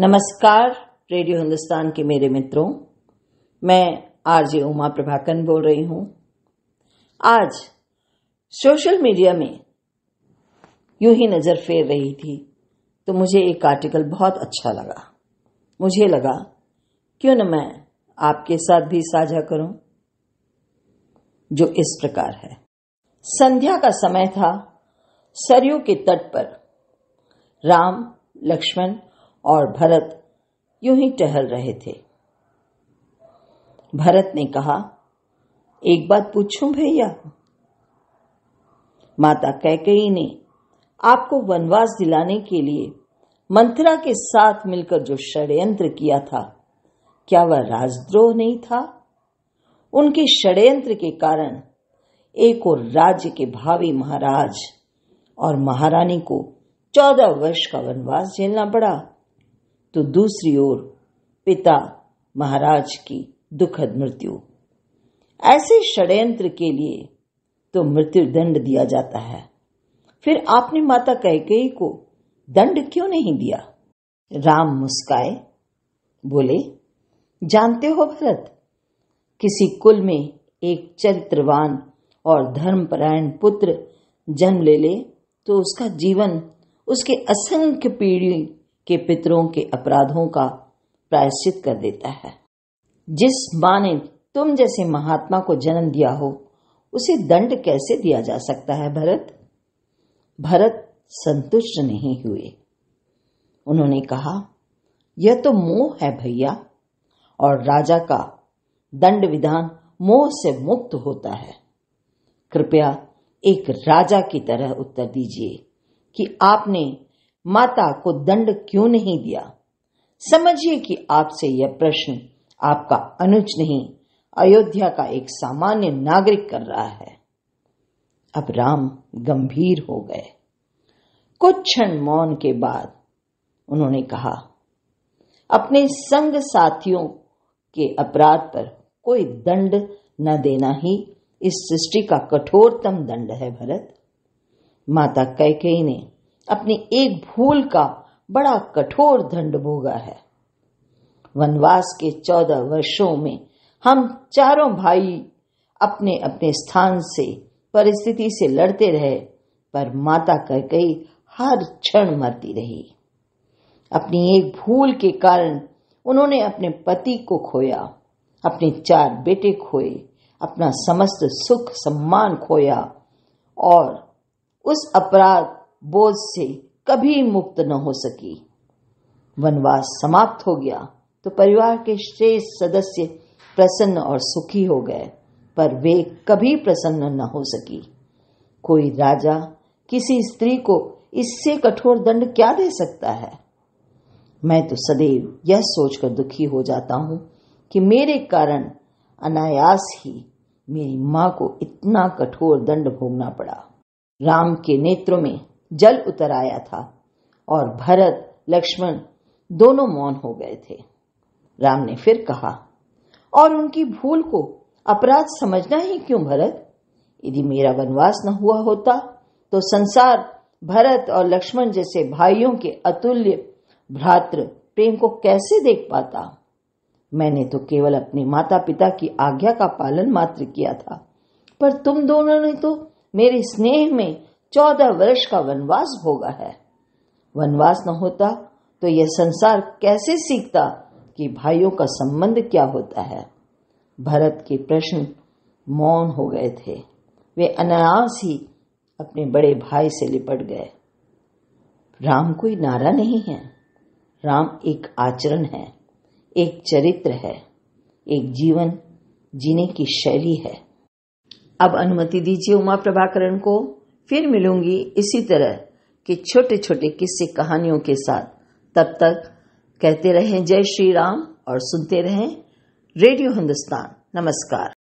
नमस्कार रेडियो हिंदुस्तान के मेरे मित्रों मैं आरजे उमा प्रभाकर बोल रही हूं आज सोशल मीडिया में यूं ही नजर फेर रही थी तो मुझे एक आर्टिकल बहुत अच्छा लगा मुझे लगा क्यों न मैं आपके साथ भी साझा करूं जो इस प्रकार है संध्या का समय था सरयू के तट पर राम लक्ष्मण और भरत यूं ही टहल रहे थे भरत ने कहा एक बात पूछूं भैया माता कैकई ने आपको वनवास दिलाने के लिए मंथरा के साथ मिलकर जो षड्यंत्र किया था क्या वह राजद्रोह नहीं था उनके षड्यंत्र के कारण एक और राज्य के भावी महाराज और महारानी को चौदह वर्ष का वनवास झेलना पड़ा तो दूसरी ओर पिता महाराज की दुखद मृत्यु ऐसे षड्यंत्र के लिए तो मृत्यु दंड दिया जाता है फिर आपने माता कैकेयी को दंड क्यों नहीं दिया राम मुस्काए बोले जानते हो भरत किसी कुल में एक चरित्रवान और धर्मपरायण पुत्र जन्म ले ले तो उसका जीवन उसके असंख्य पीढ़ी के पितरों के अपराधों का प्रायश्चित कर देता है जिस माँ ने तुम जैसे महात्मा को जन्म दिया हो उसे दंड कैसे दिया जा सकता है भरत भरत संतुष्ट नहीं हुए उन्होंने कहा यह तो मोह है भैया और राजा का दंड विधान मोह से मुक्त होता है कृपया एक राजा की तरह उत्तर दीजिए कि आपने माता को दंड क्यों नहीं दिया समझिए कि आपसे यह प्रश्न आपका अनुज नहीं अयोध्या का एक सामान्य नागरिक कर रहा है अब राम गंभीर हो गए कुछ क्षण मौन के बाद उन्होंने कहा अपने संग साथियों के अपराध पर कोई दंड न देना ही इस सृष्टि का कठोरतम दंड है भरत माता कैकेयी ने अपनी एक भूल का बड़ा कठोर दंड भोगा है वनवास के चौदह वर्षों में हम चारों भाई अपने अपने स्थान से परिस्थिति से लड़ते रहे पर माता कैकेयी हर क्षण मरती रही अपनी एक भूल के कारण उन्होंने अपने पति को खोया अपने चार बेटे खोए अपना समस्त सुख सम्मान खोया और उस अपराध बोझ से कभी मुक्त न हो सकी वनवास समाप्त हो गया तो परिवार के श्रेष्ठ सदस्य प्रसन्न और सुखी हो गए पर वे कभी प्रसन्न न हो सकी कोई राजा किसी स्त्री को इससे कठोर दंड क्या दे सकता है मैं तो सदैव यह सोचकर दुखी हो जाता हूं कि मेरे कारण अनायास ही मेरी माँ को इतना कठोर दंड भोगना पड़ा राम के नेत्रों में जल उतर आया था और भरत लक्ष्मण दोनों मौन हो गए थे राम ने फिर कहा और उनकी भूल को अपराध समझना ही क्यों भरत यदि मेरा वनवास न हुआ होता तो संसार भरत और लक्ष्मण जैसे भाइयों के अतुल्य भ्रातृ प्रेम को कैसे देख पाता मैंने तो केवल अपने माता पिता की आज्ञा का पालन मात्र किया था पर तुम दोनों ने तो मेरे स्नेह में चौदह वर्ष का वनवास भोगा है वनवास न होता तो यह संसार कैसे सीखता कि भाइयों का संबंध क्या होता है भरत के प्रश्न मौन हो गए थे वे अनायास ही अपने बड़े भाई से लिपट गए राम कोई नारा नहीं है राम एक आचरण है एक चरित्र है एक जीवन जीने की शैली है अब अनुमति दीजिए उमा प्रभाकरण को फिर मिलूंगी इसी तरह के छोटे छोटे किस्से कहानियों के साथ तब तक कहते रहें जय श्री राम और सुनते रहें रेडियो हिंदुस्तान नमस्कार